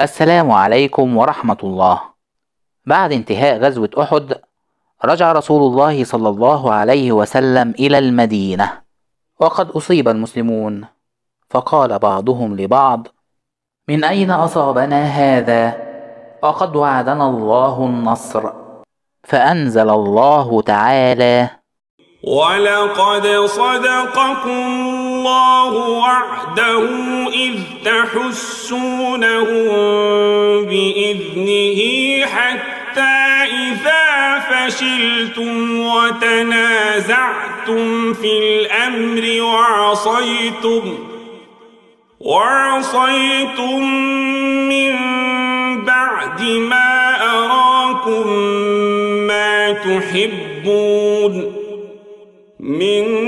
السلام عليكم ورحمة الله. بعد انتهاء غزوة أحد، رجع رسول الله صلى الله عليه وسلم إلى المدينة، وقد أصيب المسلمون، فقال بعضهم لبعض: من أين أصابنا هذا؟ وقد وعدنا الله النصر، فأنزل الله تعالى: ولقد صدقكم الله وعده إذ تحسونهم بإذنه حتى إذا فشلتم وتنازعتم في الأمر وعصيتم وعصيتم من بعد ما أراكم ما تحبون من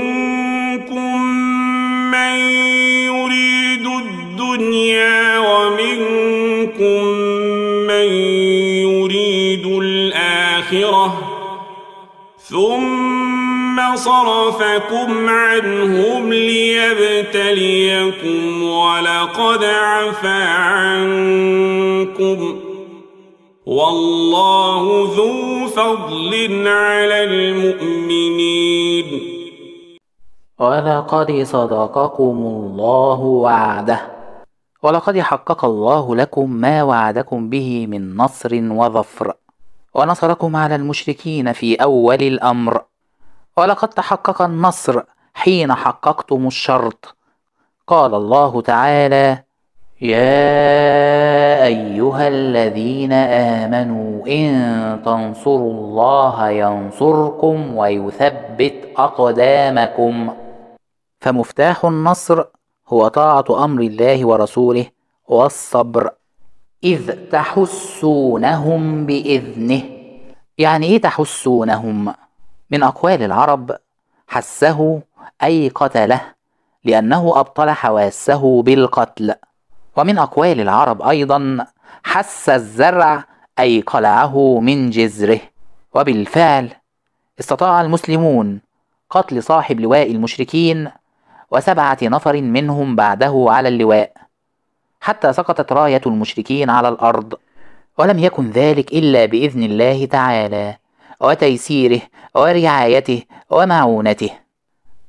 ثم صرفكم عنهم ليبتليكم ولقد عفى عنكم والله ذو فضل على المؤمنين ولقد صدقكم الله وعده ولقد حقق الله لكم ما وعدكم به من نصر وظفر ونصركم على المشركين في أول الأمر ولقد تحقق النصر حين حققتم الشرط قال الله تعالى يا أيها الذين آمنوا إن تنصروا الله ينصركم ويثبت أقدامكم فمفتاح النصر هو طاعة أمر الله ورسوله والصبر إذ تحسونهم بإذنه يعني إيه تحسونهم؟ من أقوال العرب حسه أي قتله لأنه أبطل حواسه بالقتل ومن أقوال العرب أيضا حس الزرع أي قلعه من جزره وبالفعل استطاع المسلمون قتل صاحب لواء المشركين وسبعة نفر منهم بعده على اللواء حتى سقطت راية المشركين على الأرض ولم يكن ذلك إلا بإذن الله تعالى وتيسيره ورعايته ومعونته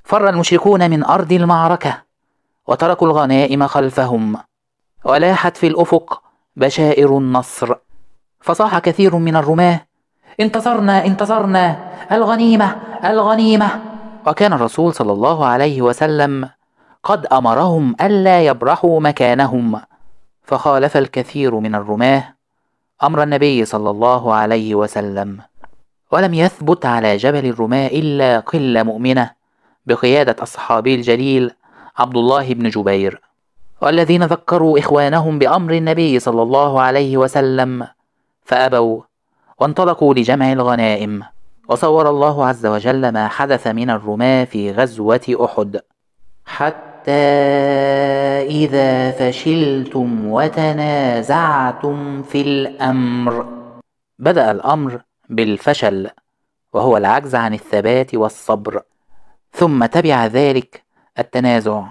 فر المشركون من أرض المعركة وتركوا الغنائم خلفهم ولاحت في الأفق بشائر النصر فصاح كثير من الرماة انتصرنا انتصرنا الغنيمة الغنيمة وكان الرسول صلى الله عليه وسلم قد امرهم الا يبرحوا مكانهم فخالف الكثير من الرماه امر النبي صلى الله عليه وسلم ولم يثبت على جبل الرماه الا قله مؤمنه بقياده الصحابي الجليل عبد الله بن جبير والذين ذكروا اخوانهم بامر النبي صلى الله عليه وسلم فابوا وانطلقوا لجمع الغنائم وصور الله عز وجل ما حدث من الرماه في غزوه احد حتى حتى إذا فشلتم وتنازعتم في الأمر بدأ الأمر بالفشل وهو العجز عن الثبات والصبر ثم تبع ذلك التنازع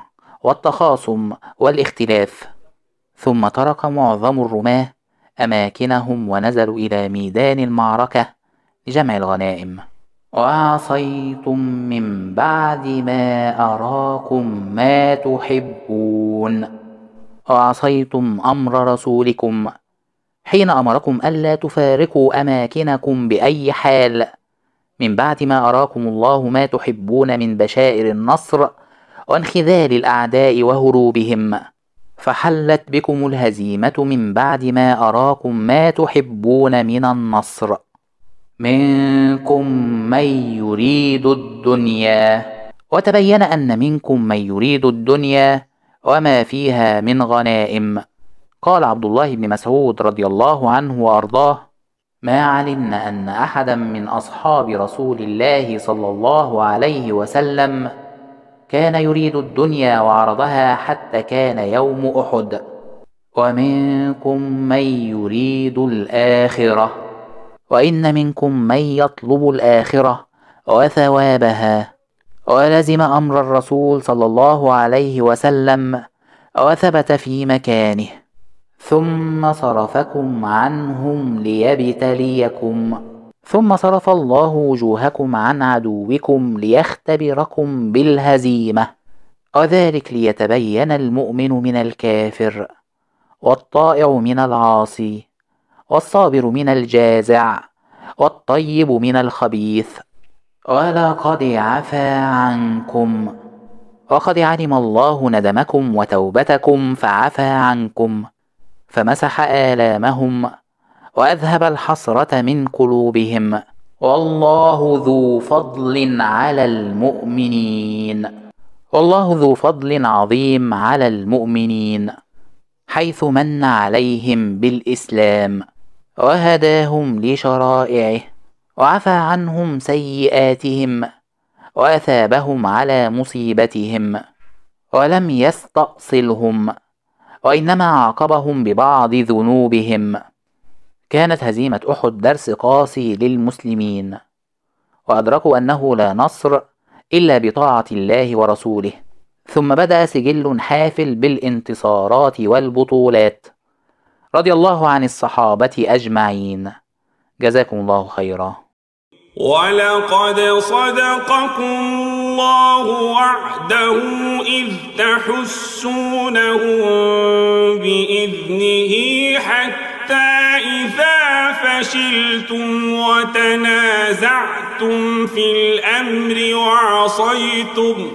والتخاصم والاختلاف ثم ترك معظم الرماه أماكنهم ونزلوا إلى ميدان المعركة لجمع الغنائم وعصيتم من بعد ما أراكم ما تحبون وعصيتم أمر رسولكم حين أمركم ألا تفارقوا أماكنكم بأي حال من بعد ما أراكم الله ما تحبون من بشائر النصر وانخذال الأعداء وهروبهم فحلت بكم الهزيمة من بعد ما أراكم ما تحبون من النصر منكم من يريد الدنيا وتبين ان منكم من يريد الدنيا وما فيها من غنائم قال عبد الله بن مسعود رضي الله عنه وارضاه ما علمنا ان احدا من اصحاب رسول الله صلى الله عليه وسلم كان يريد الدنيا وعرضها حتى كان يوم احد ومنكم من يريد الاخره وإن منكم من يطلب الآخرة وثوابها ولزم أمر الرسول صلى الله عليه وسلم وثبت في مكانه ثم صرفكم عنهم ليبتليكم ثم صرف الله وجوهكم عن عدوكم ليختبركم بالهزيمة وذلك ليتبين المؤمن من الكافر والطائع من العاصي والصابر من الجازع والطيب من الخبيث ولقد عفا عنكم وقد علم الله ندمكم وتوبتكم فعفى عنكم فمسح آلامهم وأذهب الحسرة من قلوبهم والله ذو فضل على المؤمنين والله ذو فضل عظيم على المؤمنين حيث من عليهم بالإسلام وهداهم لشرائعه وعفى عنهم سيئاتهم واثابهم على مصيبتهم ولم يستأصلهم وإنما عاقبهم ببعض ذنوبهم كانت هزيمة أحد درس قاسي للمسلمين وأدركوا أنه لا نصر إلا بطاعة الله ورسوله ثم بدأ سجل حافل بالانتصارات والبطولات رضي الله عن الصحابة أجمعين جزاكم الله خيرا ولقد صدقكم الله وعده إذ تحسونهم بإذنه حتى إذا فشلتم وتنازعتم في الأمر وعصيتم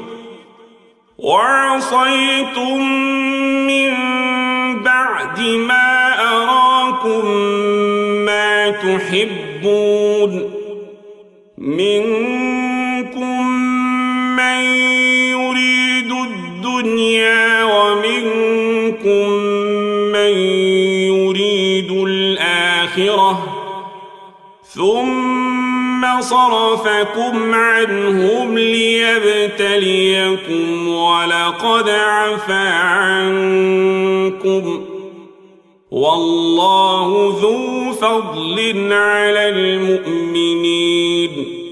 وعصيتم من بعد ما لكم ما تحبون منكم من يريد الدنيا ومنكم من يريد الآخرة ثم صرفكم عنهم ليبتليكم ولقد عفا عنكم والله ذو فضل على المؤمنين